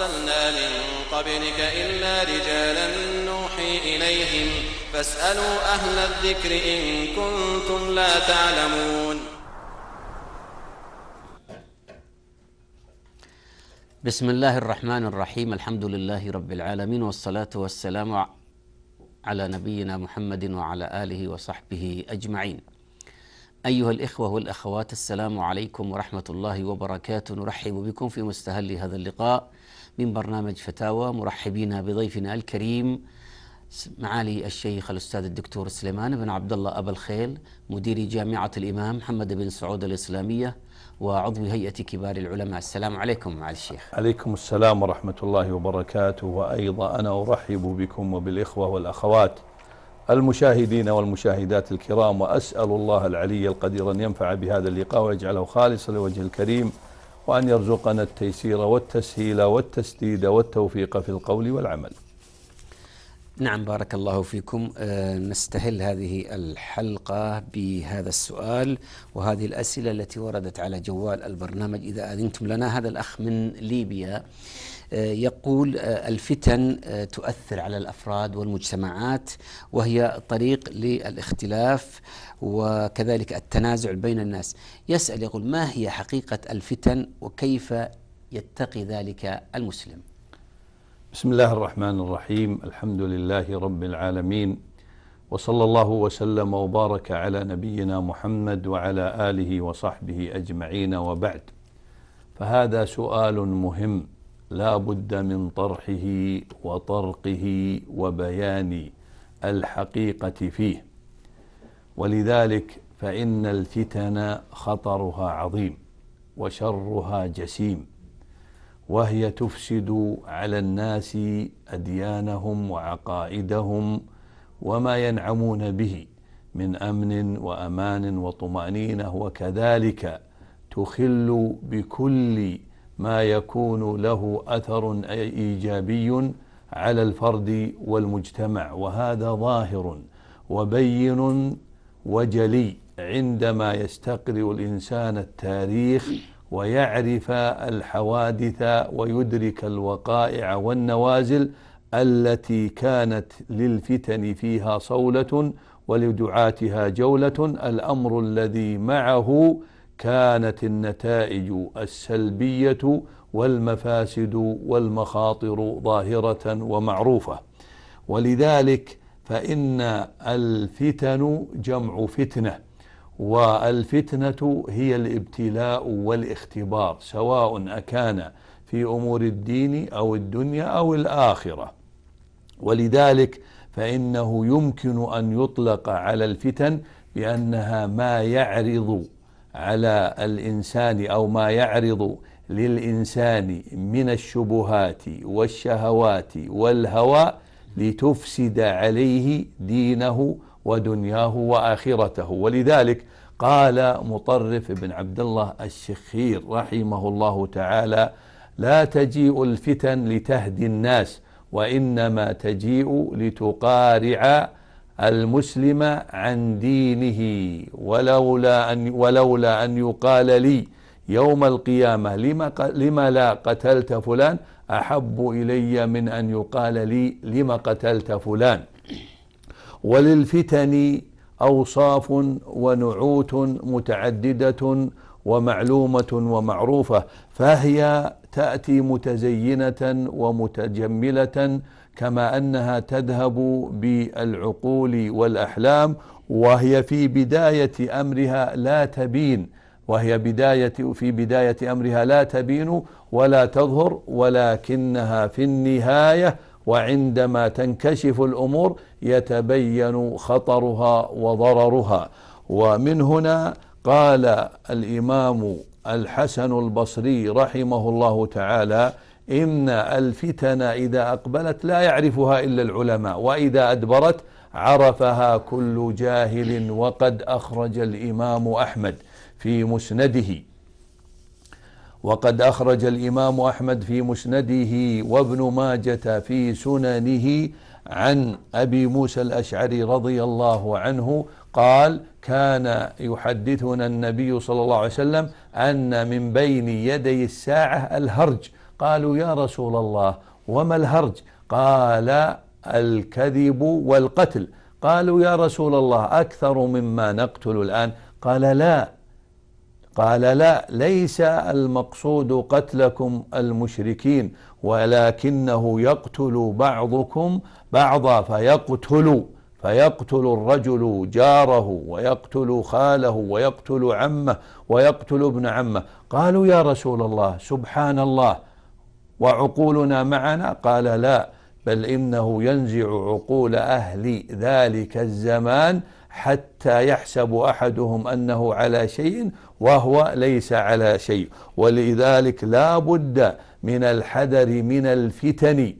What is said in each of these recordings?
أرسلنا من قبلك إلا رجالا نوحي إليهم فاسألوا أهل الذكر إن كنتم لا تعلمون بسم الله الرحمن الرحيم الحمد لله رب العالمين والصلاة والسلام على نبينا محمد وعلى آله وصحبه أجمعين أيها الإخوة والأخوات السلام عليكم ورحمة الله وبركاته نرحب بكم في مستهل هذا اللقاء من برنامج فتاوى مرحبين بضيفنا الكريم معالي الشيخ الأستاذ الدكتور سليمان بن عبد الله أبا الخيل مدير جامعة الإمام محمد بن سعود الإسلامية وعضو هيئة كبار العلماء السلام عليكم معالي الشيخ عليكم السلام ورحمة الله وبركاته وأيضا أنا أرحب بكم وبالإخوة والأخوات المشاهدين والمشاهدات الكرام وأسأل الله العلي القدير أن ينفع بهذا اللقاء ويجعله خالصا لوجه الكريم وأن يرزقنا التيسير والتسهيل والتسديد والتوفيق في القول والعمل نعم بارك الله فيكم آه، نستهل هذه الحلقة بهذا السؤال وهذه الأسئلة التي وردت على جوال البرنامج إذا أذنتم لنا هذا الأخ من ليبيا يقول آه، الفتن آه، تؤثر على الافراد والمجتمعات وهي طريق للاختلاف وكذلك التنازع بين الناس يسال يقول ما هي حقيقه الفتن وكيف يتقي ذلك المسلم بسم الله الرحمن الرحيم الحمد لله رب العالمين وصلى الله وسلم وبارك على نبينا محمد وعلى اله وصحبه اجمعين وبعد فهذا سؤال مهم لا بد من طرحه وطرقه وبيان الحقيقة فيه ولذلك فإن الفتن خطرها عظيم وشرها جسيم وهي تفسد على الناس أديانهم وعقائدهم وما ينعمون به من أمن وأمان وطمأنينة وكذلك تخل بكل ما يكون له أثر إيجابي على الفرد والمجتمع وهذا ظاهر وبين وجلي عندما يستقرئ الإنسان التاريخ ويعرف الحوادث ويدرك الوقائع والنوازل التي كانت للفتن فيها صولة ولدعاتها جولة الأمر الذي معه كانت النتائج السلبية والمفاسد والمخاطر ظاهرة ومعروفة ولذلك فإن الفتن جمع فتنة والفتنة هي الابتلاء والاختبار سواء أكان في أمور الدين أو الدنيا أو الآخرة ولذلك فإنه يمكن أن يطلق على الفتن بأنها ما يعرض على الانسان او ما يعرض للانسان من الشبهات والشهوات والهوى لتفسد عليه دينه ودنياه واخرته ولذلك قال مطرف بن عبد الله الشخير رحمه الله تعالى لا تجيء الفتن لتهدي الناس وانما تجيء لتقارع المسلم عن دينه ولولا أن, ولولا أن يقال لي يوم القيامة لما, لما لا قتلت فلان أحب إلي من أن يقال لي لما قتلت فلان وللفتن أوصاف ونعوت متعددة ومعلومة ومعروفة فهي تأتي متزينة ومتجملة كما أنها تذهب بالعقول والأحلام وهي في بداية أمرها لا تبين وهي بداية في بداية أمرها لا تبين ولا تظهر ولكنها في النهاية وعندما تنكشف الأمور يتبين خطرها وضررها ومن هنا قال الإمام الحسن البصري رحمه الله تعالى إن الفتن إذا أقبلت لا يعرفها إلا العلماء وإذا أدبرت عرفها كل جاهل وقد أخرج الإمام أحمد في مسنده وقد أخرج الإمام أحمد في مسنده وابن ماجة في سننه عن أبي موسى الأشعري رضي الله عنه قال كان يحدثنا النبي صلى الله عليه وسلم أن من بين يدي الساعة الهرج قالوا يا رسول الله وما الهرج قال الكذب والقتل قالوا يا رسول الله أكثر مما نقتل الآن قال لا قال لا ليس المقصود قتلكم المشركين ولكنه يقتل بعضكم بعضا فيقتل فيقتل الرجل جاره ويقتل خاله ويقتل عمه ويقتل ابن عمه قالوا يا رسول الله سبحان الله وعقولنا معنا قال لا بل انه ينزع عقول اهل ذلك الزمان حتى يحسب احدهم انه على شيء وهو ليس على شيء ولذلك لا بد من الحذر من الفتن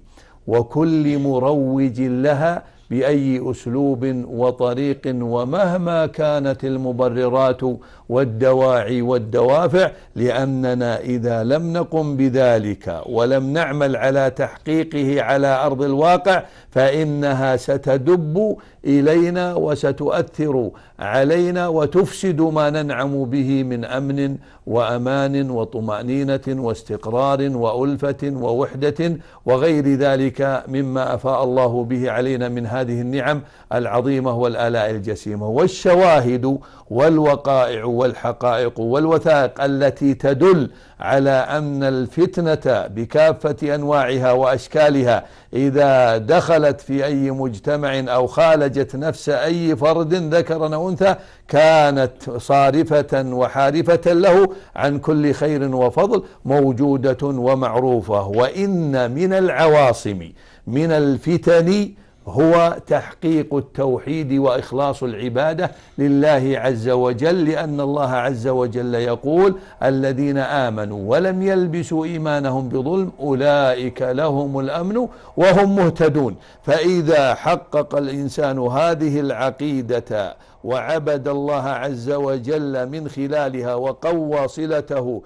وكل مروج لها باي اسلوب وطريق ومهما كانت المبررات والدواعي والدوافع لاننا اذا لم نقم بذلك ولم نعمل على تحقيقه على ارض الواقع فانها ستدب الينا وستؤثر علينا وتفسد ما ننعم به من امن وامان وطمانينه واستقرار والفه ووحده وغير ذلك مما افاء الله به علينا من هذه النعم العظيمه والالاء الجسيمه والشواهد والوقائع والحقائق والوثائق التي تدل على ان الفتنه بكافه انواعها واشكالها اذا دخلت في اي مجتمع او خالجت نفس اي فرد ذكر او انثى كانت صارفه وحارفه له عن كل خير وفضل موجوده ومعروفه وان من العواصم من الفتن هو تحقيق التوحيد واخلاص العباده لله عز وجل لان الله عز وجل يقول الذين امنوا ولم يلبسوا ايمانهم بظلم اولئك لهم الامن وهم مهتدون فاذا حقق الانسان هذه العقيده وعبد الله عز وجل من خلالها وقوى صلته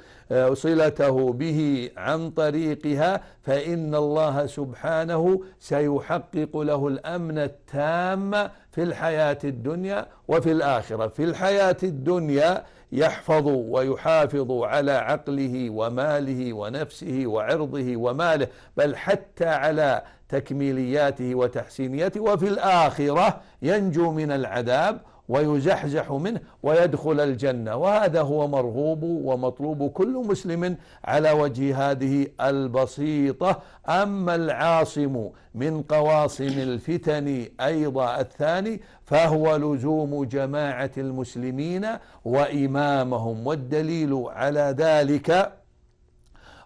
صلته به عن طريقها فإن الله سبحانه سيحقق له الأمن التام في الحياة الدنيا وفي الآخرة في الحياة الدنيا يحفظ ويحافظ على عقله وماله ونفسه وعرضه وماله بل حتى على تكميلياته وتحسينياته وفي الآخرة ينجو من العذاب ويزحزح منه ويدخل الجنة وهذا هو مرغوب ومطلوب كل مسلم على وجه هذه البسيطة أما العاصم من قواصم الفتن أيضا الثاني فهو لزوم جماعة المسلمين وإمامهم والدليل على ذلك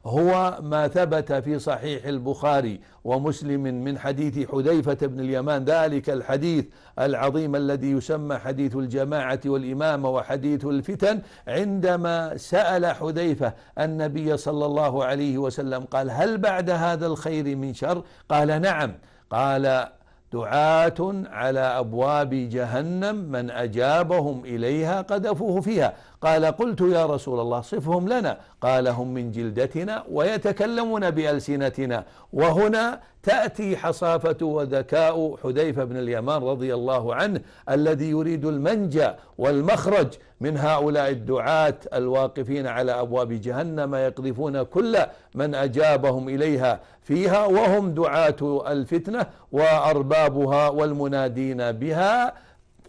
هو ما ثبت في صحيح البخاري ومسلم من حديث حذيفة بن اليمان ذلك الحديث العظيم الذي يسمى حديث الجماعة والإمامة وحديث الفتن عندما سأل حذيفة النبي صلى الله عليه وسلم قال هل بعد هذا الخير من شر قال نعم قال دعاة على أبواب جهنم من أجابهم إليها قذفوه فيها قال قلت يا رسول الله صفهم لنا قال هم من جلدتنا ويتكلمون بألسنتنا وهنا تأتي حصافة وذكاء حذيفة بن اليمان رضي الله عنه الذي يريد المنجا والمخرج من هؤلاء الدعاة الواقفين على أبواب جهنم يقذفون كل من أجابهم إليها فيها وهم دعاة الفتنة وأربابها والمنادين بها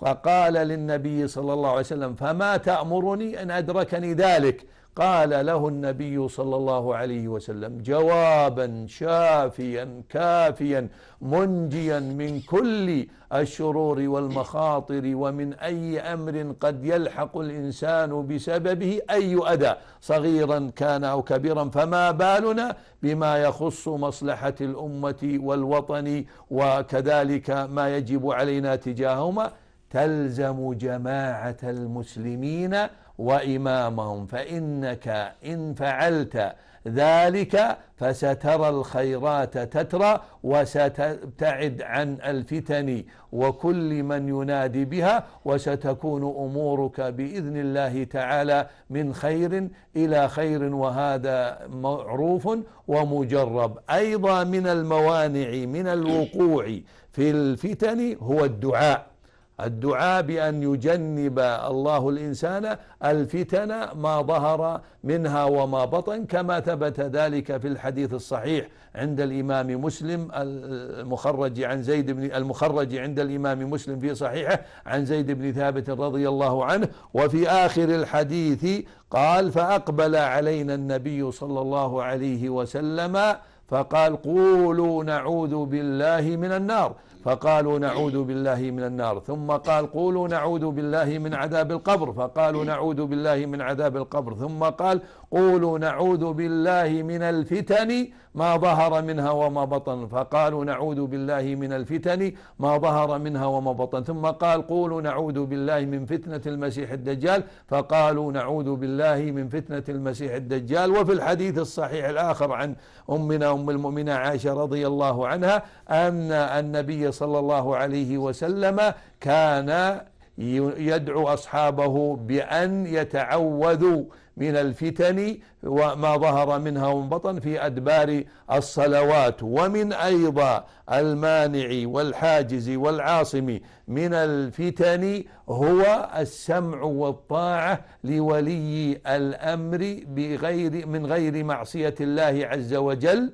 فقال للنبي صلى الله عليه وسلم فما تأمرني أن أدركني ذلك قال له النبي صلى الله عليه وسلم جوابا شافيا كافيا منجيا من كل الشرور والمخاطر ومن اي امر قد يلحق الانسان بسببه اي اذى صغيرا كان او كبيرا فما بالنا بما يخص مصلحه الامه والوطن وكذلك ما يجب علينا تجاههما تلزم جماعه المسلمين وإمامهم فإنك إن فعلت ذلك فسترى الخيرات تترى وستبتعد عن الفتن وكل من ينادي بها وستكون امورك باذن الله تعالى من خير الى خير وهذا معروف ومجرب ايضا من الموانع من الوقوع في الفتن هو الدعاء الدعاء بأن يجنب الله الإنسان الفتن ما ظهر منها وما بطن كما ثبت ذلك في الحديث الصحيح عند الإمام مسلم المخرج عن زيد بن المخرج عند الإمام مسلم في صحيحه عن زيد بن ثابت رضي الله عنه وفي آخر الحديث قال فأقبل علينا النبي صلى الله عليه وسلم فقال قولوا نعوذ بالله من النار فقالوا إيه. نعوذ بالله من النار ثم قال قولوا نعوذ بالله من عذاب القبر فقالوا إيه. نعوذ بالله من عذاب القبر ثم قال قولوا نعوذ بالله من الفتن ما ظهر منها وما بطن فقالوا نعوذ بالله من الفتن ما ظهر منها وما بطن ثم قال قولوا نعوذ بالله من فتنة المسيح الدجال فقالوا نعوذ بالله من فتنة المسيح الدجال وفي الحديث الصحيح الآخر عن أمنا أم المؤمنة عائشة رضي الله عنها أن النبي صلى الله عليه وسلم كان يدعو أصحابه بأن يتعوذوا من الفتن وما ظهر منها ومن بطن في أدبار الصلوات ومن أيضا المانع والحاجز والعاصم من الفتن هو السمع والطاعة لولي الأمر بغير من غير معصية الله عز وجل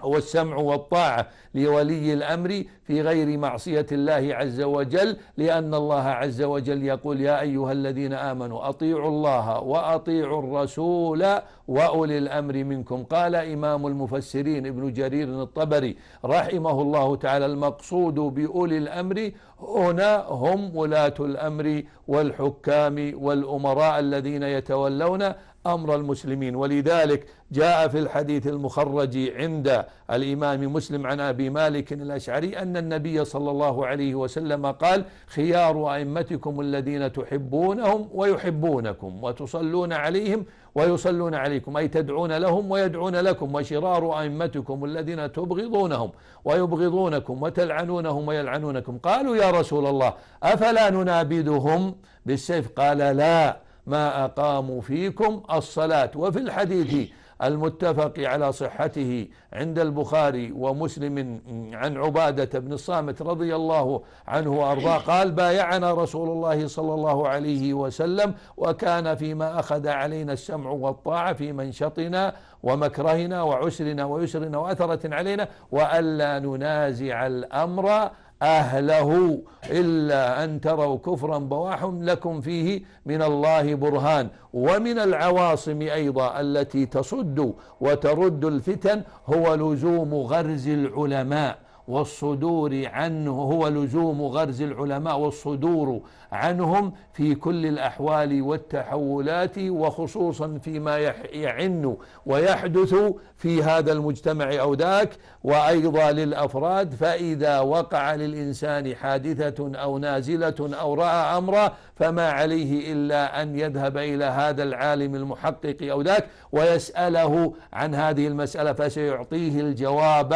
هو السمع والطاعة لولي الأمر في غير معصية الله عز وجل لأن الله عز وجل يقول يا أيها الذين آمنوا أطيعوا الله وأطيعوا الرسول وأولي الأمر منكم قال إمام المفسرين ابن جرير الطبري رحمه الله تعالى المقصود بأولي الأمر هنا هم ولاة الأمر والحكام والأمراء الذين يتولون أمر المسلمين ولذلك جاء في الحديث المخرج عند الإمام مسلم عن أبي مالك الأشعري أن النبي صلى الله عليه وسلم قال خيار أئمتكم الذين تحبونهم ويحبونكم وتصلون عليهم ويصلون عليكم أي تدعون لهم ويدعون لكم وشرار أئمتكم الذين تبغضونهم ويبغضونكم وتلعنونهم ويلعنونكم قالوا يا رسول الله أفلا ننابذهم بالسيف قال لا ما أقاموا فيكم الصلاة وفي الحديث المتفق على صحته عند البخاري ومسلم عن عبادة بن الصامت رضي الله عنه وأرضاه قال بايعنا رسول الله صلى الله عليه وسلم وكان فيما أخذ علينا السمع والطاعة في منشطنا ومكرهنا وعسرنا ويسرنا وأثرة علينا وألا ننازع الأمر أهله إلا أن تروا كفرا بواح لكم فيه من الله برهان ومن العواصم أيضا التي تصد وترد الفتن هو لزوم غرز العلماء والصدور عنه هو لزوم غرز العلماء والصدور عنهم في كل الأحوال والتحولات وخصوصا فيما يعن ويحدث في هذا المجتمع أو ذاك وأيضا للأفراد فإذا وقع للإنسان حادثة أو نازلة أو رأى أمرا فما عليه إلا أن يذهب إلى هذا العالم المحقق أو ذاك ويسأله عن هذه المسألة فسيعطيه الجواب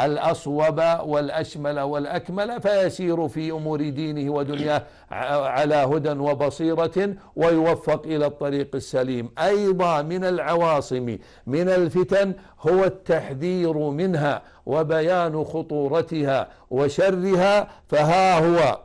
الأصوب والأشمل والأكمل فيسير في أمور دينه ودنياه على هدى وبصيرة ويوفق إلى الطريق السليم أيضا من العواصم من الفتن هو التحذير منها وبيان خطورتها وشرها فها هو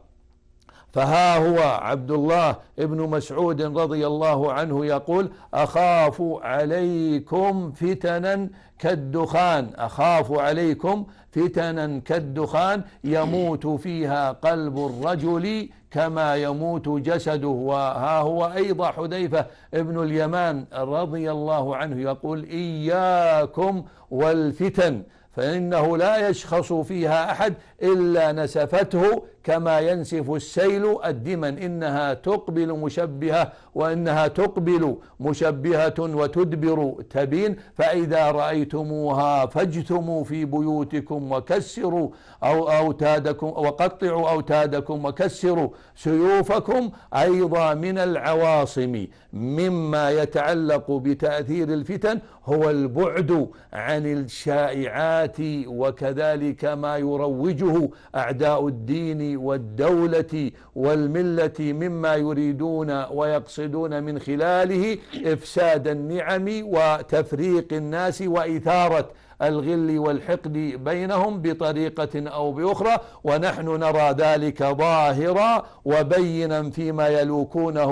فها هو عبد الله ابن مسعود رضي الله عنه يقول أخاف عليكم فتنا كالدخان أخاف عليكم فتنا كالدخان يموت فيها قلب الرجل كما يموت جسده وها هو أيضا حذيفة ابن اليمان رضي الله عنه يقول إياكم والفتن فإنه لا يشخص فيها أحد إلا نسفته كما ينسف السيل الدما إنها تقبل مشبهة وإنها تقبل مشبهة وتدبر تبين فإذا رأيتموها فاجثموا في بيوتكم وكسروا أو أوتادكم وقطعوا أوتادكم وكسروا سيوفكم أيضا من العواصم مما يتعلق بتأثير الفتن هو البعد عن الشائعات وكذلك ما يروج يخرجه اعداء الدين والدوله والمله مما يريدون ويقصدون من خلاله افساد النعم وتفريق الناس واثاره الغل والحقد بينهم بطريقة أو بأخرى ونحن نرى ذلك ظاهرا وبينا فيما يلوكونه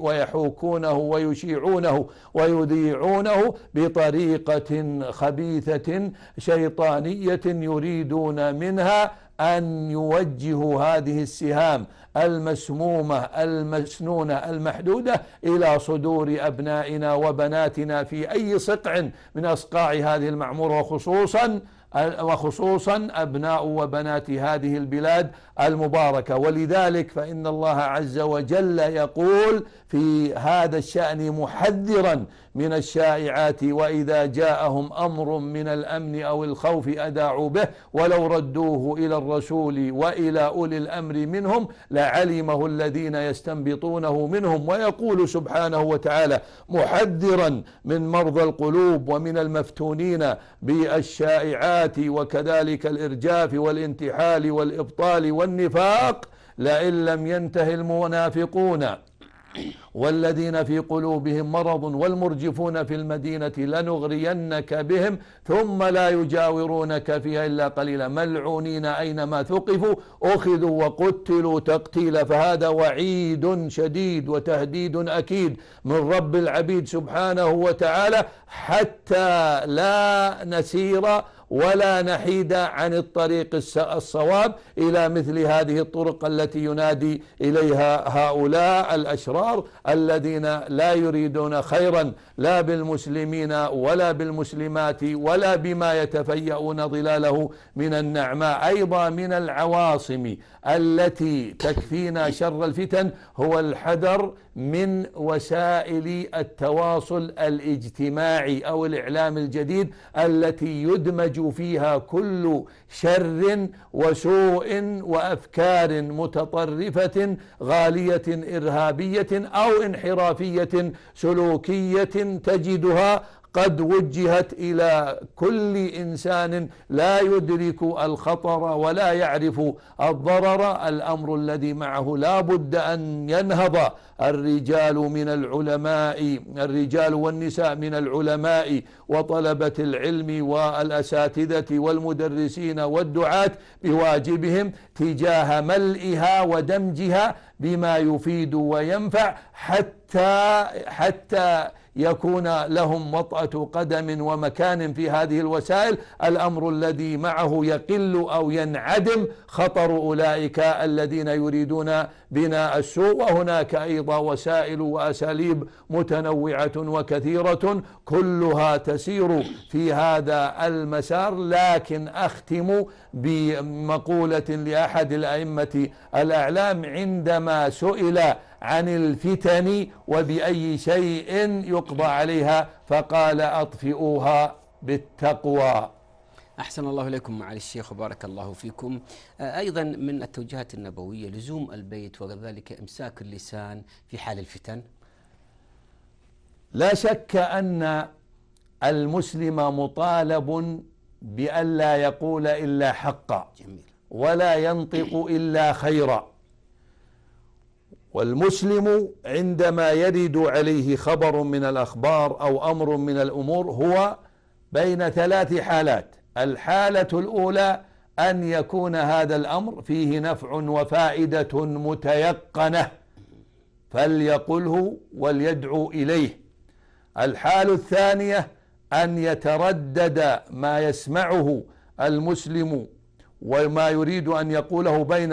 ويحوكونه ويشيعونه ويذيعونه بطريقة خبيثة شيطانية يريدون منها ان يوجهوا هذه السهام المسمومه المسنونه المحدوده الى صدور ابنائنا وبناتنا في اي صقع من اصقاع هذه المعموره وخصوصا وخصوصا ابناء وبنات هذه البلاد المباركه ولذلك فان الله عز وجل يقول في هذا الشان محذرا من الشائعات وإذا جاءهم أمر من الأمن أو الخوف أداعوا به ولو ردوه إلى الرسول وإلى أولي الأمر منهم لعلمه الذين يستنبطونه منهم ويقول سبحانه وتعالى محذرا من مرضى القلوب ومن المفتونين بالشائعات وكذلك الإرجاف والانتحال والإبطال والنفاق لئن لم ينته المنافقون والذين في قلوبهم مرض والمرجفون في المدينة لنغرينك بهم ثم لا يجاورونك فيها إلا قليلا ملعونين أينما ثقفوا أخذوا وقتلوا تقتيلا فهذا وعيد شديد وتهديد أكيد من رب العبيد سبحانه وتعالى حتى لا نسير ولا نحيد عن الطريق الصواب إلى مثل هذه الطرق التي ينادي إليها هؤلاء الأشرار الذين لا يريدون خيرا لا بالمسلمين ولا بالمسلمات ولا بما يتفيئون ظلاله من النعماء أيضا من العواصم التي تكفينا شر الفتن هو الحذر من وسائل التواصل الاجتماعي أو الإعلام الجديد التي يدمج فيها كل شر وسوء وأفكار متطرفة غالية إرهابية أو انحرافية سلوكية تجدها قد وجهت الى كل انسان لا يدرك الخطر ولا يعرف الضرر الامر الذي معه لا بد ان ينهض الرجال من العلماء الرجال والنساء من العلماء وطلبه العلم والاساتذه والمدرسين والدعاه بواجبهم تجاه ملئها ودمجها بما يفيد وينفع حتى حتى يكون لهم وطأة قدم ومكان في هذه الوسائل الأمر الذي معه يقل أو ينعدم خطر أولئك الذين يريدون بنا السوء وهناك أيضا وسائل وأساليب متنوعة وكثيرة كلها تسير في هذا المسار لكن أختم بمقولة لأحد الأئمة الأعلام عندما سئل عن الفتن وبأي شيء يقضى عليها فقال أطفئوها بالتقوى أحسن الله إليكم معالي الشيخ وبارك الله فيكم آه، أيضا من التوجيهات النبوية لزوم البيت وكذلك إمساك اللسان في حال الفتن لا شك أن المسلم مطالب بألا يقول إلا حقا جميل. ولا ينطق إلا خيرا والمسلم عندما يرد عليه خبر من الأخبار أو أمر من الأمور هو بين ثلاث حالات الحالة الأولى أن يكون هذا الأمر فيه نفع وفائدة متيقنة فليقله وليدعو إليه الحال الثانية أن يتردد ما يسمعه المسلم وما يريد أن يقوله بين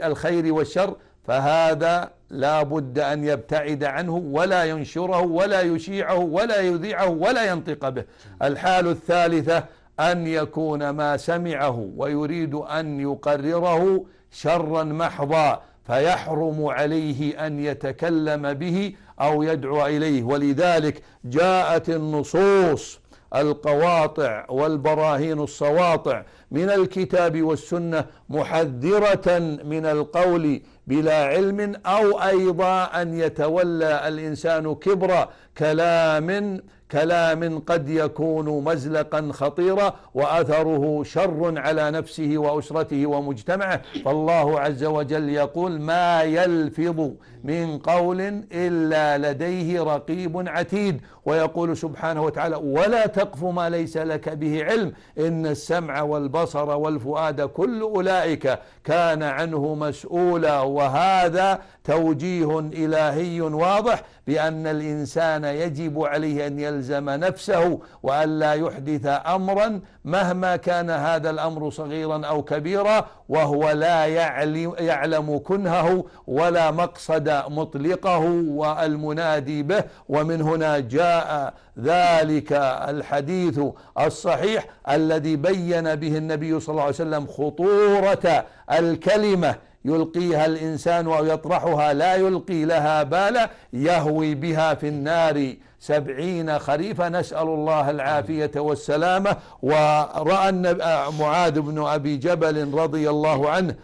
الخير والشر فهذا لا بد أن يبتعد عنه ولا ينشره ولا يشيعه ولا يذيعه ولا ينطق به الحال الثالثة أن يكون ما سمعه ويريد أن يقرره شرا محضا فيحرم عليه أن يتكلم به أو يدعو إليه ولذلك جاءت النصوص القواطع والبراهين السواطع من الكتاب والسنه محذره من القول بلا علم او ايضا ان يتولى الانسان كبر كلام كلام قد يكون مزلقا خطيرا واثره شر على نفسه واسرته ومجتمعه فالله عز وجل يقول ما يلفظ من قول إلا لديه رقيب عتيد ويقول سبحانه وتعالى ولا تقف ما ليس لك به علم إن السمع والبصر والفؤاد كل أولئك كان عنه مسؤولا وهذا توجيه إلهي واضح بأن الإنسان يجب عليه أن يلزم نفسه وأن لا يحدث أمرا مهما كان هذا الأمر صغيرا أو كبيرا وهو لا يعلم كنهه ولا مقصد مطلقه والمنادي به ومن هنا جاء ذلك الحديث الصحيح الذي بين به النبي صلى الله عليه وسلم خطورة الكلمة يلقيها الإنسان أو يطرحها لا يلقي لها بالا يهوي بها في النار سبعين خريفا نسأل الله العافية والسلامة ورأى آه، معاذ بن أبي جبل رضي الله عنه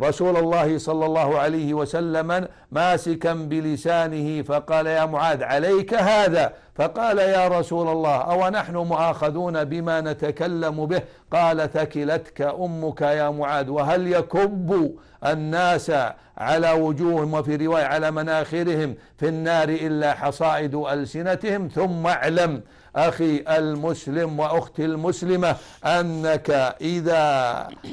رسول الله صلى الله عليه وسلم ماسكا بلسانه فقال يا معاذ عليك هذا فقال يا رسول الله أو نحن مؤاخذون بما نتكلم به قال ثكلتك أمك يا معاذ وهل يكب الناس على وجوههم وفي رواية على مناخرهم في النار إلا حصائد ألسنتهم ثم اعلم أخي المسلم وأختي المسلمة أنك إذا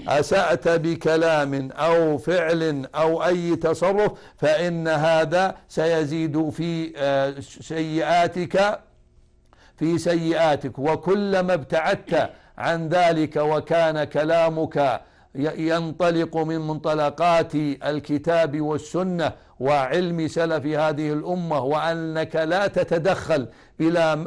أسأت بكلام أو فعل أو أي تصرف فإن هذا سيزيد في آه، سيئاتك في سيئاتك وكلما ابتعدت عن ذلك وكان كلامك ينطلق من منطلقات الكتاب والسنه وعلم سلف هذه الأمة وأنك لا تتدخل بلا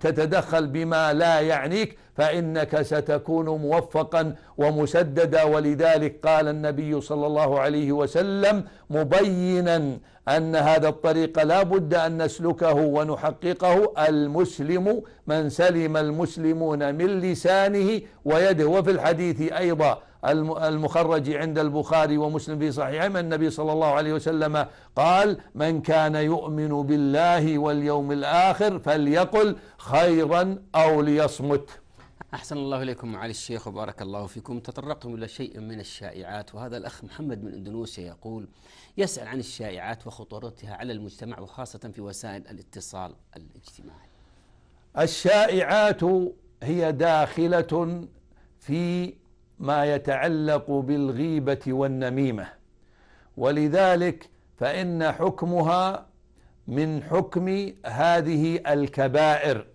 تتدخل بما لا يعنيك فإنك ستكون موفقا ومسددا ولذلك قال النبي صلى الله عليه وسلم مبينا أن هذا الطريق لا بد أن نسلكه ونحققه المسلم من سلم المسلمون من لسانه ويده وفي الحديث أيضا المخرج عند البخاري ومسلم في من النبي صلى الله عليه وسلم قال من كان يؤمن بالله واليوم الآخر فليقل خيرا أو ليصمت أحسن الله إليكم معالي الشيخ وبارك الله فيكم تطرقتم إلى شيء من الشائعات وهذا الأخ محمد من إندونيسيا يقول يسأل عن الشائعات وخطورتها على المجتمع وخاصة في وسائل الاتصال الاجتماعي الشائعات هي داخلة في ما يتعلق بالغيبة والنميمة ولذلك فإن حكمها من حكم هذه الكبائر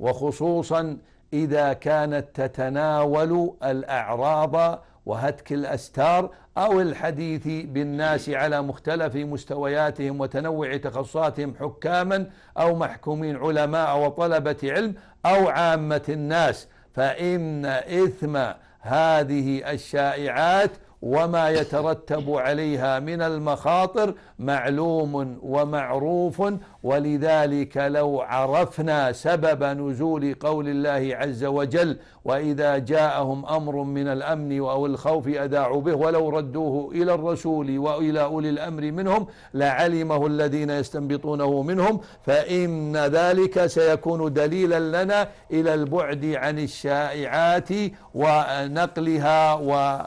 وخصوصا إذا كانت تتناول الأعراض وهتك الأستار أو الحديث بالناس على مختلف مستوياتهم وتنوع تخصصاتهم حكاما أو محكومين علماء وطلبة علم أو عامة الناس فإن إثم هذه الشائعات وما يترتب عليها من المخاطر معلوم ومعروف ولذلك لو عرفنا سبب نزول قول الله عز وجل واذا جاءهم امر من الامن او الخوف اذاعوا به ولو ردوه الى الرسول والى اولي الامر منهم لعلمه الذين يستنبطونه منهم فان ذلك سيكون دليلا لنا الى البعد عن الشائعات ونقلها و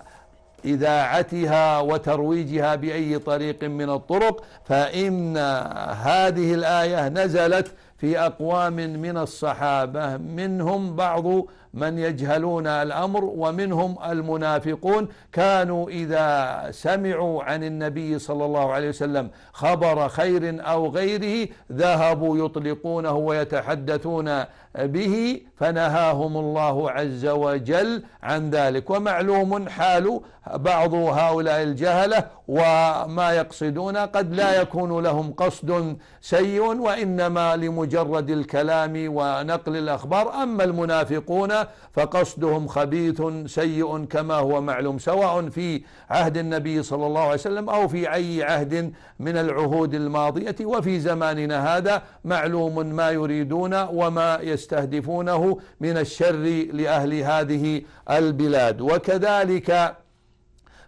إذاعتها وترويجها بأي طريق من الطرق فإن هذه الآية نزلت في أقوام من الصحابة منهم بعض من يجهلون الأمر ومنهم المنافقون كانوا إذا سمعوا عن النبي صلى الله عليه وسلم خبر خير أو غيره ذهبوا يطلقونه ويتحدثون به فنهاهم الله عز وجل عن ذلك ومعلوم حال بعض هؤلاء الجهلة وما يقصدون قد لا يكون لهم قصد سيء وإنما لمجرد الكلام ونقل الأخبار أما المنافقون فقصدهم خبيث سيء كما هو معلوم سواء في عهد النبي صلى الله عليه وسلم أو في أي عهد من العهود الماضية وفي زماننا هذا معلوم ما يريدون وما يستهدفونه من الشر لأهل هذه البلاد وكذلك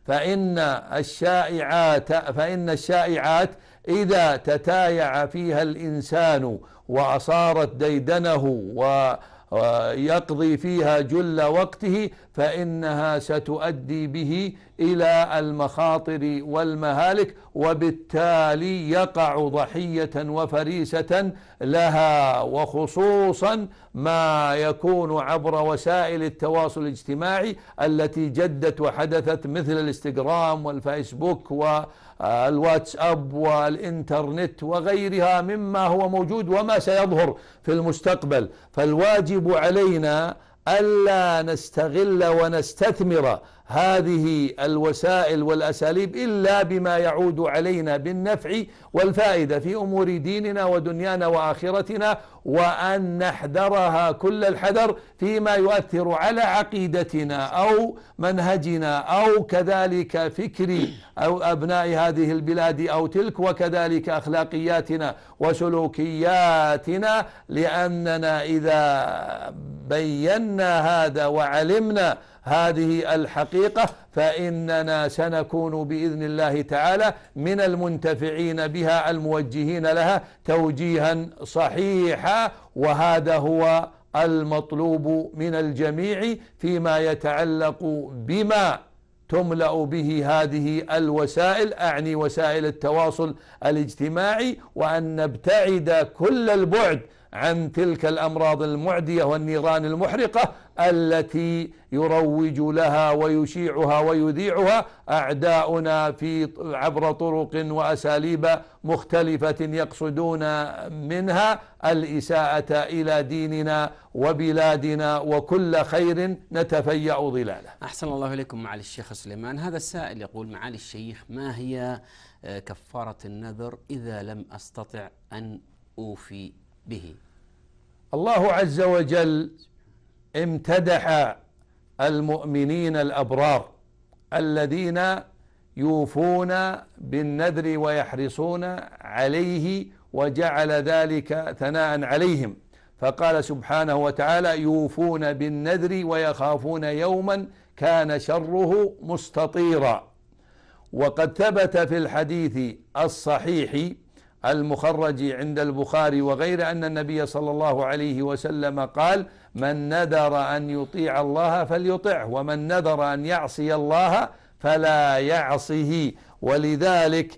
فإن الشائعات فإن الشائعات إذا تتايع فيها الإنسان وأصارت ديدنه و يقضي فيها جل وقته فإنها ستؤدي به إلى المخاطر والمهالك وبالتالي يقع ضحية وفريسة لها وخصوصا ما يكون عبر وسائل التواصل الاجتماعي التي جدت وحدثت مثل الانستغرام والفيسبوك والواتساب والإنترنت وغيرها مما هو موجود وما سيظهر في المستقبل فالواجب علينا ألا نستغل ونستثمر هذه الوسائل والأساليب إلا بما يعود علينا بالنفع والفائدة في أمور ديننا ودنيانا وآخرتنا وأن نحذرها كل الحذر فيما يؤثر على عقيدتنا أو منهجنا أو كذلك فكر أو أبناء هذه البلاد أو تلك وكذلك أخلاقياتنا وسلوكياتنا لأننا إذا بينا هذا وعلمنا هذه الحقيقة فإننا سنكون بإذن الله تعالى من المنتفعين بها الموجهين لها توجيها صحيحا وهذا هو المطلوب من الجميع فيما يتعلق بما تملا به هذه الوسائل اعني وسائل التواصل الاجتماعي وان نبتعد كل البعد عن تلك الامراض المعديه والنيران المحرقه التي يروج لها ويشيعها ويذيعها اعداؤنا في عبر طرق واساليب مختلفه يقصدون منها الاساءه الى ديننا وبلادنا وكل خير نتفيا ظلاله. احسن الله اليكم معالي الشيخ سليمان، هذا السائل يقول معالي الشيخ ما هي آه، كفاره النذر اذا لم استطع ان اوفي به الله عز وجل امتدح المؤمنين الابرار الذين يوفون بالنذر ويحرصون عليه وجعل ذلك ثناء عليهم فقال سبحانه وتعالى يوفون بالنذر ويخافون يوما كان شره مستطيرا وقد ثبت في الحديث الصحيح المخرج عند البخاري وغير أن النبي صلى الله عليه وسلم قال من نذر أن يطيع الله فليطعه ومن نذر أن يعصي الله فلا يعصه ولذلك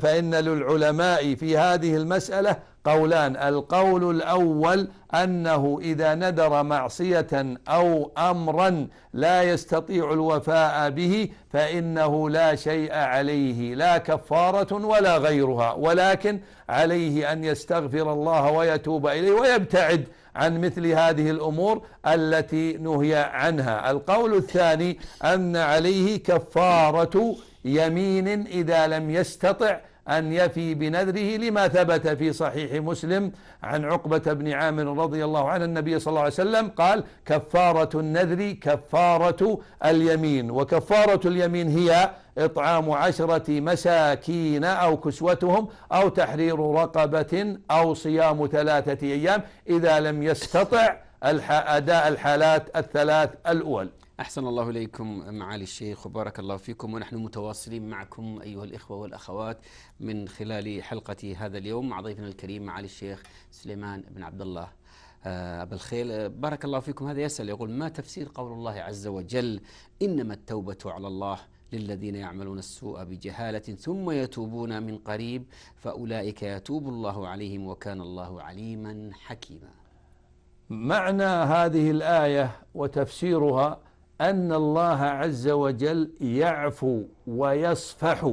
فإن للعلماء في هذه المسألة قولان القول الأول أنه إذا ندر معصية أو أمرا لا يستطيع الوفاء به فإنه لا شيء عليه لا كفارة ولا غيرها ولكن عليه أن يستغفر الله ويتوب إليه ويبتعد عن مثل هذه الأمور التي نهي عنها القول الثاني أن عليه كفارة يمين إذا لم يستطع أن يفي بنذره لما ثبت في صحيح مسلم عن عقبة بن عامر رضي الله عنه النبي صلى الله عليه وسلم قال كفارة النذر كفارة اليمين وكفارة اليمين هي إطعام عشرة مساكين أو كسوتهم أو تحرير رقبة أو صيام ثلاثة أيام إذا لم يستطع أداء الحالات الثلاث الأول أحسن الله إليكم معالي الشيخ وبارك الله فيكم ونحن متواصلين معكم أيها الإخوة والأخوات من خلال حلقة هذا اليوم مع ضيفنا الكريم معالي الشيخ سليمان بن عبد الله آه، أبا الخيل بارك الله فيكم هذا يسأل يقول ما تفسير قول الله عز وجل إنما التوبة على الله للذين يعملون السوء بجهالة ثم يتوبون من قريب فأولئك يتوب الله عليهم وكان الله عليما حكيما معنى هذه الآية وتفسيرها أن الله عز وجل يعفو ويصفح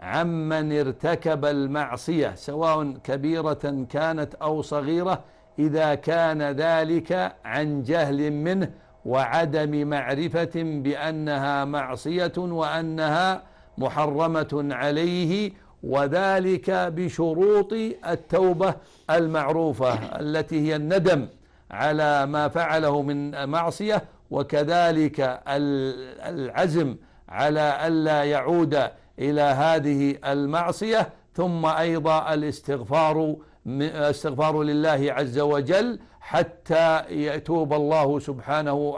عمن ارتكب المعصية سواء كبيرة كانت أو صغيرة إذا كان ذلك عن جهل منه وعدم معرفة بأنها معصية وأنها محرمة عليه وذلك بشروط التوبة المعروفة التي هي الندم على ما فعله من معصية وكذلك العزم على ألا يعود إلى هذه المعصية ثم أيضا الاستغفار استغفار لله عز وجل حتى يتوب الله سبحانه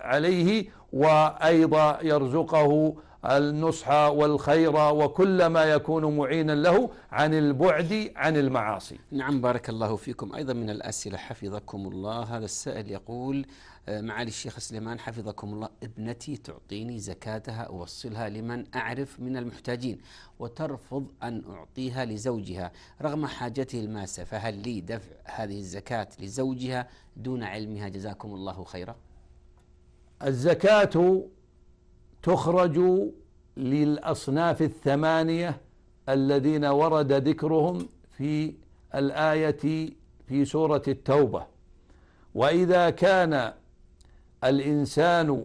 عليه وأيضا يرزقه النصح والخير وكل ما يكون معينا له عن البعد عن المعاصي نعم بارك الله فيكم أيضا من الأسئلة حفظكم الله هذا السائل يقول آه، معالي الشيخ سليمان حفظكم الله ابنتي تعطيني زكاتها أوصلها لمن أعرف من المحتاجين وترفض أن أعطيها لزوجها رغم حاجته الماسة فهل لي دفع هذه الزكاة لزوجها دون علمها جزاكم الله خيرا الزكاة تخرج للأصناف الثمانية الذين ورد ذكرهم في الآية في سورة التوبة وإذا كان الإنسان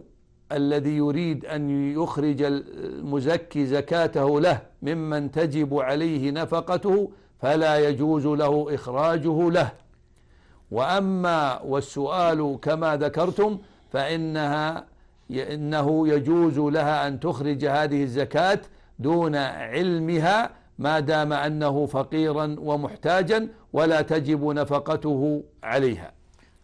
الذي يريد أن يخرج المزكي زكاته له ممن تجب عليه نفقته فلا يجوز له إخراجه له وأما والسؤال كما ذكرتم فإنها إنه يجوز لها أن تخرج هذه الزكاة دون علمها ما دام أنه فقيرا ومحتاجا ولا تجب نفقته عليها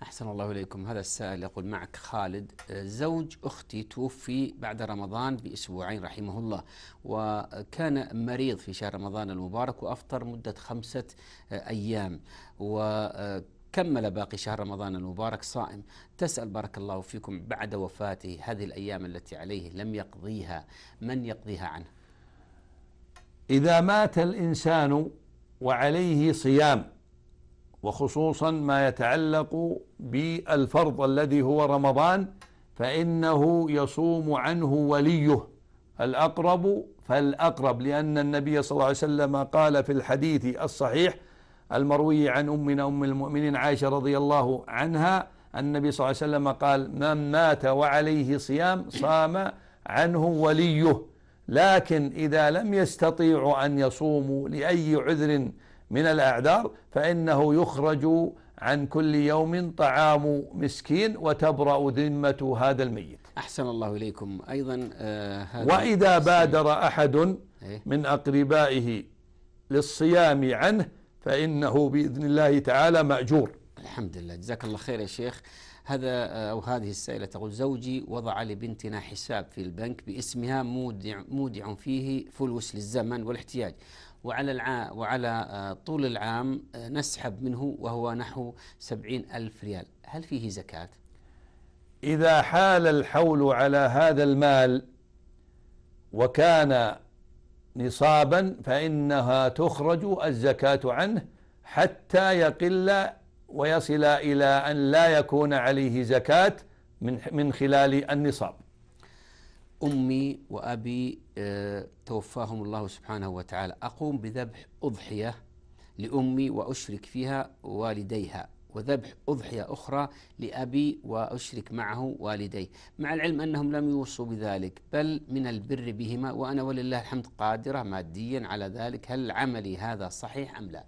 أحسن الله إليكم هذا السائل يقول معك خالد آه، زوج أختي توفي بعد رمضان بأسبوعين رحمه الله وكان مريض في شهر رمضان المبارك وأفطر مدة خمسة آه، أيام و آه، كمل باقي شهر رمضان المبارك صائم تسأل بارك الله فيكم بعد وفاته هذه الأيام التي عليه لم يقضيها من يقضيها عنه إذا مات الإنسان وعليه صيام وخصوصا ما يتعلق بالفرض الذي هو رمضان فإنه يصوم عنه وليه الأقرب فالأقرب لأن النبي صلى الله عليه وسلم قال في الحديث الصحيح المروي عن أمنا أم المؤمنين عائشة رضي الله عنها النبي صلى الله عليه وسلم قال من مات وعليه صيام صام عنه وليه لكن إذا لم يستطيعوا أن يصوموا لأي عذر من الأعذار فإنه يخرج عن كل يوم طعام مسكين وتبرأ ذمة هذا الميت أحسن الله إليكم أيضا آه هذا وإذا بادر أحد إيه؟ من أقربائه للصيام عنه فإنه بإذن الله تعالى مأجور الحمد لله جزاك الله خير يا شيخ هذا آه، أو هذه السائلة تقول زوجي وضع لبنتنا حساب في البنك باسمها مودع, مودع فيه فلوس للزمن والاحتياج وعلى العام وعلى آه، طول العام آه، نسحب منه وهو نحو سبعين ألف ريال هل فيه زكاة؟ إذا حال الحول على هذا المال وكان نصابا فإنها تخرج الزكاة عنه حتى يقل ويصل إلى أن لا يكون عليه زكاة من من خلال النصاب أمي وأبي آه، توفاهم الله سبحانه وتعالى أقوم بذبح أضحية لأمي وأشرك فيها والديها وذبح أضحية أخرى لأبي وأشرك معه والديه مع العلم أنهم لم يوصوا بذلك بل من البر بهما وأنا ولله الحمد قادرة ماديا على ذلك هل عملي هذا صحيح أم لا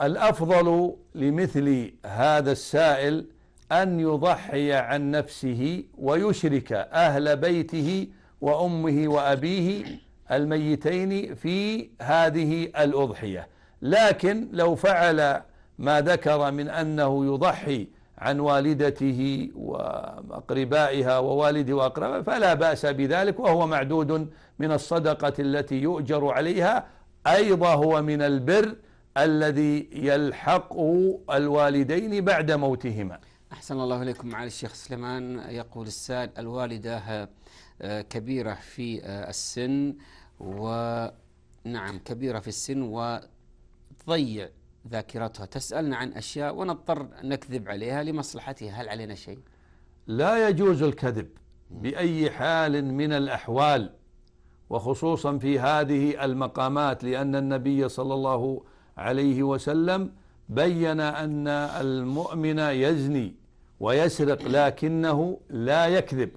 الأفضل لمثل هذا السائل أن يضحي عن نفسه ويشرك أهل بيته وأمه وأبيه الميتين في هذه الأضحية لكن لو فعل ما ذكر من أنه يضحي عن والدته وأقربائها ووالده وأقربائه فلا بأس بذلك وهو معدود من الصدقة التي يؤجر عليها أيضا هو من البر الذي يلحقه الوالدين بعد موتهما أحسن الله إليكم معالي الشيخ سليمان يقول السائل الوالدة آه، كبيرة في آه، السن ونعم كبيرة في السن وتضيع ذاكرتها تسألنا عن أشياء ونضطر نكذب عليها لمصلحتها هل علينا شيء؟ لا يجوز الكذب بأي حال من الأحوال وخصوصا في هذه المقامات لأن النبي صلى الله عليه وسلم بين أن المؤمن يزني ويسرق لكنه لا يكذب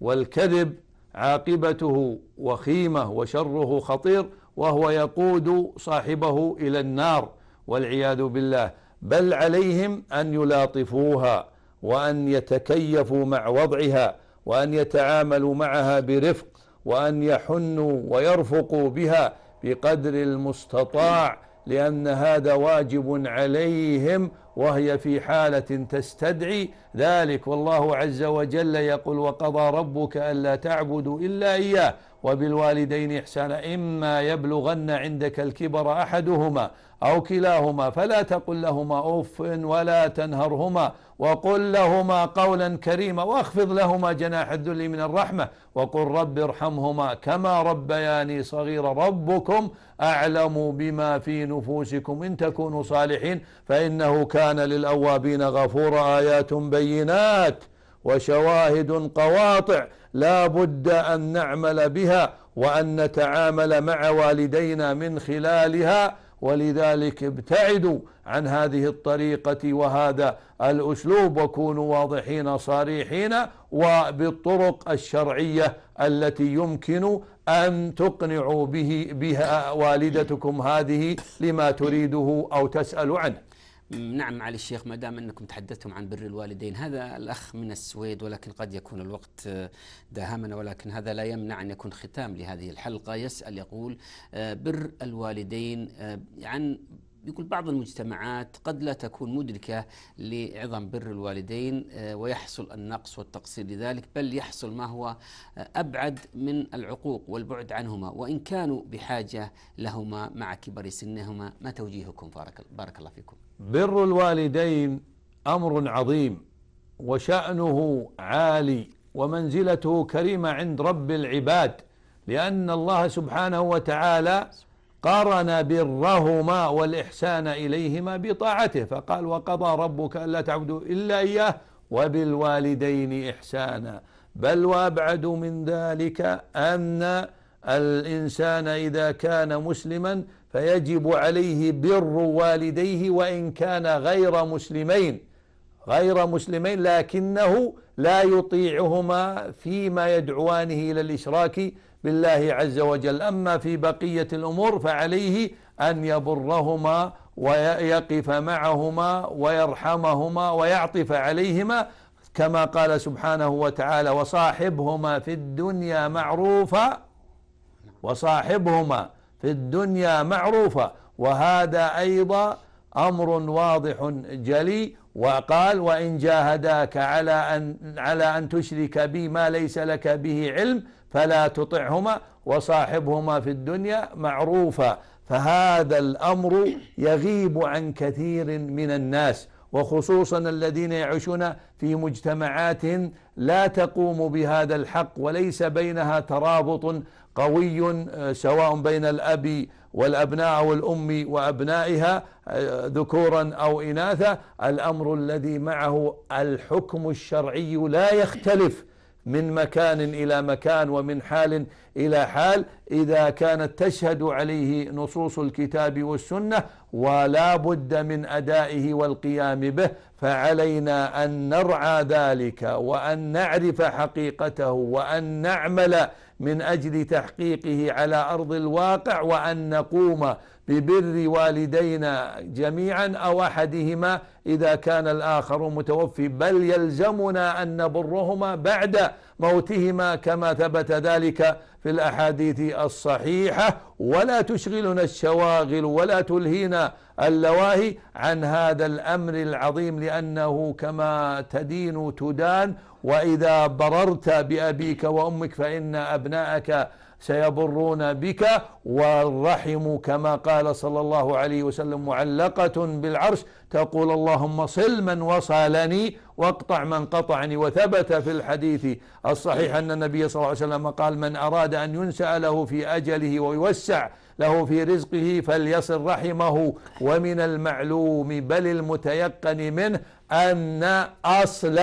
والكذب عاقبته وخيمه وشره خطير وهو يقود صاحبه الى النار والعياذ بالله بل عليهم ان يلاطفوها وان يتكيفوا مع وضعها وان يتعاملوا معها برفق وان يحنوا ويرفقوا بها بقدر المستطاع لان هذا واجب عليهم وهي في حالة تستدعي ذلك والله عز وجل يقول وقضى ربك ألا تعبدوا إلا إياه وبالوالدين إحسانا إما يبلغن عندك الكبر أحدهما أو كلاهما فلا تقل لهما أف ولا تنهرهما وقل لهما قولا كريما واخفض لهما جناح الذل من الرحمة وقل رب ارحمهما كما ربياني صغيرا ربكم أعلم بما في نفوسكم إن تكونوا صالحين فإنه كان للأوابين غفور آيات بينات وشواهد قواطع لا بد أن نعمل بها وأن نتعامل مع والدينا من خلالها ولذلك ابتعدوا عن هذه الطريقة وهذا الأسلوب وكونوا واضحين صريحين وبالطرق الشرعية التي يمكن أن تقنعوا به بها والدتكم هذه لما تريده أو تسأل عنه نعم معالي الشيخ ما دام انكم تحدثتم عن بر الوالدين هذا الاخ من السويد ولكن قد يكون الوقت آه، داهمنا ولكن هذا لا يمنع ان يكون ختام لهذه الحلقه يسال يقول آه، بر الوالدين آه، عن يعني يقول بعض المجتمعات قد لا تكون مدركة لعظم بر الوالدين ويحصل النقص والتقصير لذلك بل يحصل ما هو أبعد من العقوق والبعد عنهما وإن كانوا بحاجة لهما مع كبر سنهما ما توجيهكم بارك الله فيكم بر الوالدين أمر عظيم وشأنه عالي ومنزلته كريمة عند رب العباد لأن الله سبحانه وتعالى قرن برهما والإحسان إليهما بطاعته فقال وقضى ربك ألا تعبدوا إلا إياه وبالوالدين إحسانا بل وأبعد من ذلك أن الإنسان إذا كان مسلما فيجب عليه بر والديه وإن كان غير مسلمين غير مسلمين لكنه لا يطيعهما فيما يدعوانه إلى الإشراك بالله عز وجل أما في بقية الأمور فعليه أن يبرهما ويقف معهما ويرحمهما ويعطف عليهما كما قال سبحانه وتعالى وصاحبهما في الدنيا معروفا وصاحبهما في الدنيا معروفة وهذا أيضا أمر واضح جلي وقال وإن جاهداك على أن على أن تشرك بي ما ليس لك به علم فلا تطعهما وصاحبهما في الدنيا معروفا فهذا الأمر يغيب عن كثير من الناس وخصوصا الذين يعيشون في مجتمعات لا تقوم بهذا الحق وليس بينها ترابط قوي آه، سواء بين الأب والأبناء والأم وأبنائها آه، ذكورا أو إناثا الأمر الذي معه الحكم الشرعي لا يختلف من مكان إلى مكان ومن حال إلى حال إذا كانت تشهد عليه نصوص الكتاب والسنة ولا بد من أدائه والقيام به فعلينا أن نرعى ذلك وأن نعرف حقيقته وأن نعمل من اجل تحقيقه على ارض الواقع وان نقوم ببر والدينا جميعا او احدهما اذا كان الاخر متوفي بل يلزمنا ان نبرهما بعد موتهما كما ثبت ذلك في الأحاديث الصحيحة ولا تشغلنا الشواغل ولا تلهينا اللواهي عن هذا الأمر العظيم لأنه كما تدين تدان وإذا بررت بأبيك وأمك فإن أبناءك سيبرون بك والرحم كما قال صلى الله عليه وسلم معلقة بالعرش تقول اللهم صل من وصلني واقطع من قطعني وثبت في الحديث الصحيح أن النبي صلى الله عليه وسلم قال من أراد أن ينسأ له في أجله ويوسع له في رزقه فليصل رحمه ومن المعلوم بل المتيقن منه أن أصل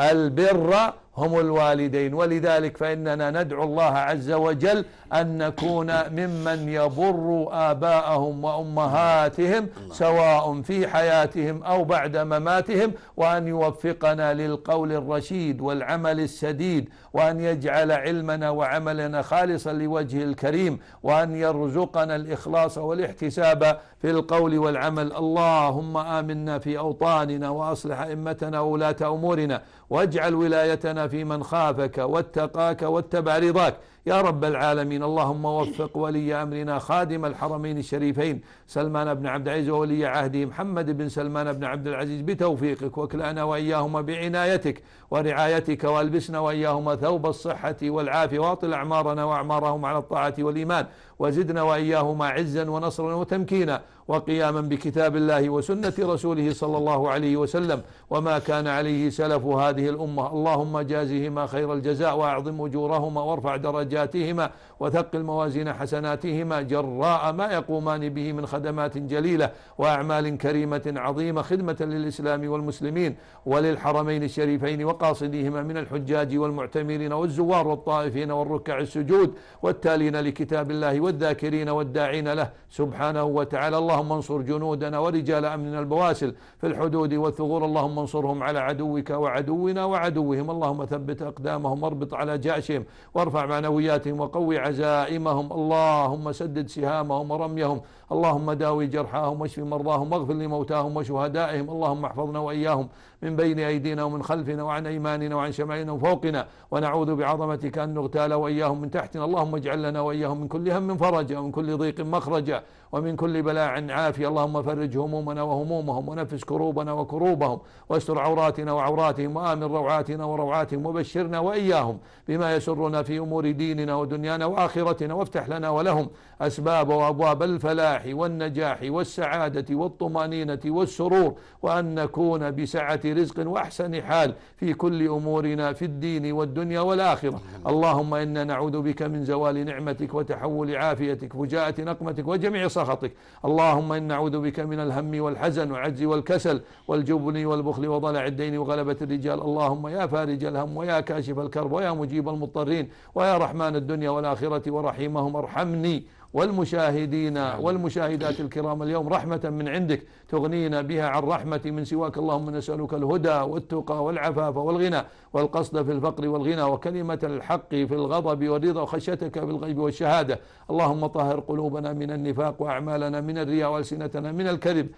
البر هم الوالدين ولذلك فإننا ندعو الله عز وجل أن نكون ممن يبر آباءهم وأمهاتهم سواء في حياتهم أو بعد مماتهم وأن يوفقنا للقول الرشيد والعمل السديد وأن يجعل علمنا وعملنا خالصا لوجه الكريم وأن يرزقنا الإخلاص والاحتساب في القول والعمل اللهم آمنا في أوطاننا وأصلح أئمتنا وولاة أمورنا واجعل ولايتنا في من خافك واتقاك واتبع رضاك يا رب العالمين اللهم وفق ولي أمرنا خادم الحرمين الشريفين سلمان بن عبد العزيز وولي عهده محمد بن سلمان بن عبد العزيز بتوفيقك وكلانا وإياهما بعنايتك ورعايتك والبسنا وإياهما ثوب الصحة والعافية واطل أعمارنا وأعمارهم على الطاعة والإيمان وزدنا وإياهما عزا ونصرا وتمكينا وقياما بكتاب الله وسنة رسوله صلى الله عليه وسلم وما كان عليه سلف هذه الأمة اللهم جازهما خير الجزاء وأعظم أجورهما وارفع درجاتهما درجاتهما وثقل موازين حسناتهما جراء ما يقومان به من خدمات جليلة وأعمال كريمة عظيمة خدمة للإسلام والمسلمين وللحرمين الشريفين وقاصديهما من الحجاج والمعتمرين والزوار والطائفين والركع السجود والتالين لكتاب الله والذاكرين والداعين له سبحانه وتعالى اللهم انصر جنودنا ورجال أمننا البواسل في الحدود والثغور اللهم انصرهم على عدوك وعدونا وعدوهم اللهم ثبت أقدامهم واربط على جأشهم وارفع معنوياتهم ذرياتهم وقوي عزائمهم اللهم سدد سهامهم ورميهم اللهم داوي جرحاهم واشف مرضاهم واغفر لموتاهم وشهدائهم اللهم احفظنا واياهم من بين ايدينا ومن خلفنا وعن ايماننا وعن شمائلنا وفوقنا ونعوذ بعظمتك ان نغتال واياهم من تحتنا اللهم اجعل لنا واياهم من كل هم فرجا ومن كل ضيق مخرجا ومن كل بلاء عافية اللهم فرج همومنا وهمومهم ونفس كروبنا وكروبهم واستر عوراتنا وعوراتهم وآمن روعاتنا وروعاتهم وبشرنا وإياهم بما يسرنا في أمور ديننا ودنيانا وآخرتنا وافتح لنا ولهم أسباب وأبواب الفلاح والنجاح والسعادة والطمأنينة والسرور وأن نكون بسعة رزق وأحسن حال في كل أمورنا في الدين والدنيا والآخرة اللهم إنا نعوذ بك من زوال نعمتك وتحول عافيتك وجاءة نقمتك وجميع سخطك اللهم إنا نعوذ بك من الهم والحزن والعجز والكسل والجبن والبخل وضلع الدين وغلبة الرجال اللهم يا فارج الهم ويا كاشف الكرب ويا مجيب المضطرين ويا رحمن الدنيا والآخرة ورحيمهم ارحمني والمشاهدين والمشاهدات الكرام اليوم رحمة من عندك تغنينا بها عن رحمة من سواك اللهم نسألك الهدى والتقى والعفاف والغنى والقصد في الفقر والغنى وكلمة الحق في الغضب والرضا وخشيتك بالغيب والشهادة اللهم طهر قلوبنا من النفاق وأعمالنا من الرياء وألسنتنا من الكذب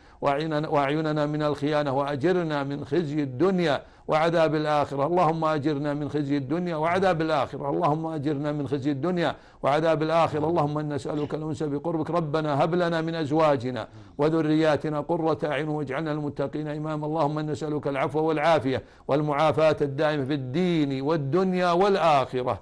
وأعيننا من الخيانة وأجرنا من خزي الدنيا وعذاب الآخرة اللهم أجرنا من خزي الدنيا وعذاب الآخرة اللهم أجرنا من خزي الدنيا وعذاب الآخرة اللهم أن نسألك الأنس بقربك ربنا هب لنا من أزواجنا وذرياتنا قرب قرة أعين واجعلنا المتقين إمام اللهم نسألك العفو والعافية والمعافاة الدائمة في الدين والدنيا والآخرة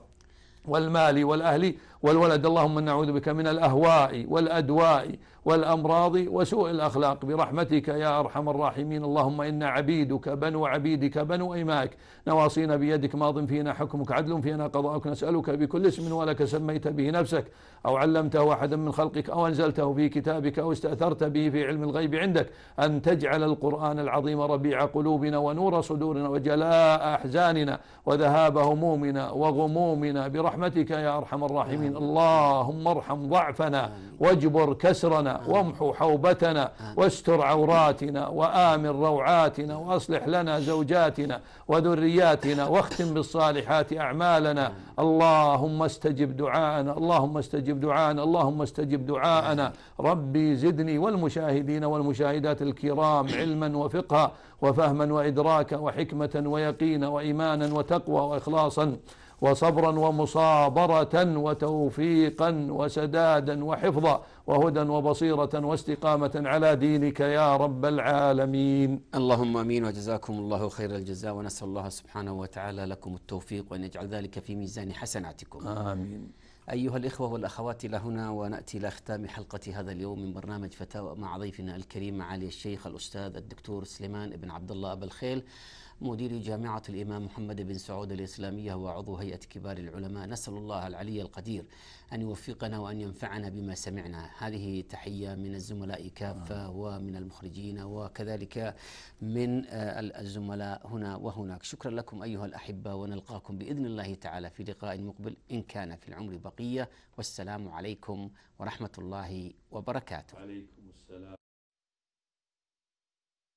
والمال والأهل والولد اللهم نعوذ بك من الأهواء والأدواء والأمراض وسوء الأخلاق برحمتك يا أرحم الراحمين اللهم إنا عبيدك بنو عبيدك بنو إمائك نواصينا بيدك ماض فينا حكمك عدل فينا قضاءك نسألك بكل اسم ولك سميت به نفسك أو علمته أحدا من خلقك أو أنزلته في كتابك أو استأثرت به في علم الغيب عندك أن تجعل القرآن العظيم ربيع قلوبنا ونور صدورنا وجلاء أحزاننا وذهاب همومنا وغمومنا برحمتك يا أرحم الراحمين اللهم ارحم ضعفنا واجبر كسرنا آه. وامحو حوبتنا آه. واستر عوراتنا وآمن روعاتنا وأصلح لنا زوجاتنا وذرياتنا واختم بالصالحات أعمالنا اللهم استجب دعاءنا اللهم استجب دعاءنا اللهم استجب دعاءنا ربي زدني والمشاهدين والمشاهدات الكرام علما وفقها وفهما وإدراكا وحكمة ويقينا وإيمانا وتقوى وإخلاصا وصبرا ومصابرة وتوفيقا وسدادا وحفظا وهدى وبصيرة واستقامة على دينك يا رب العالمين اللهم امين وجزاكم الله خير الجزاء ونسأل الله سبحانه وتعالى لكم التوفيق وان يجعل ذلك في ميزان حسناتكم امين أيها الإخوة والأخوات إلى هنا ونأتي إلى ختام حلقة هذا اليوم من برنامج فتاوى مع ضيفنا الكريم معالي الشيخ الأستاذ الدكتور سليمان بن عبد الله أبو الخيل مدير جامعة الإمام محمد بن سعود الإسلامية وعضو هيئة كبار العلماء نسأل الله العلي القدير أن يوفقنا وأن ينفعنا بما سمعنا هذه تحية من الزملاء كافة آه. ومن المخرجين وكذلك من آه، الزملاء هنا وهناك شكرا لكم أيها الأحبة ونلقاكم بإذن الله تعالى في لقاء مقبل إن كان في العمر بقية والسلام عليكم ورحمة الله وبركاته عليكم السلام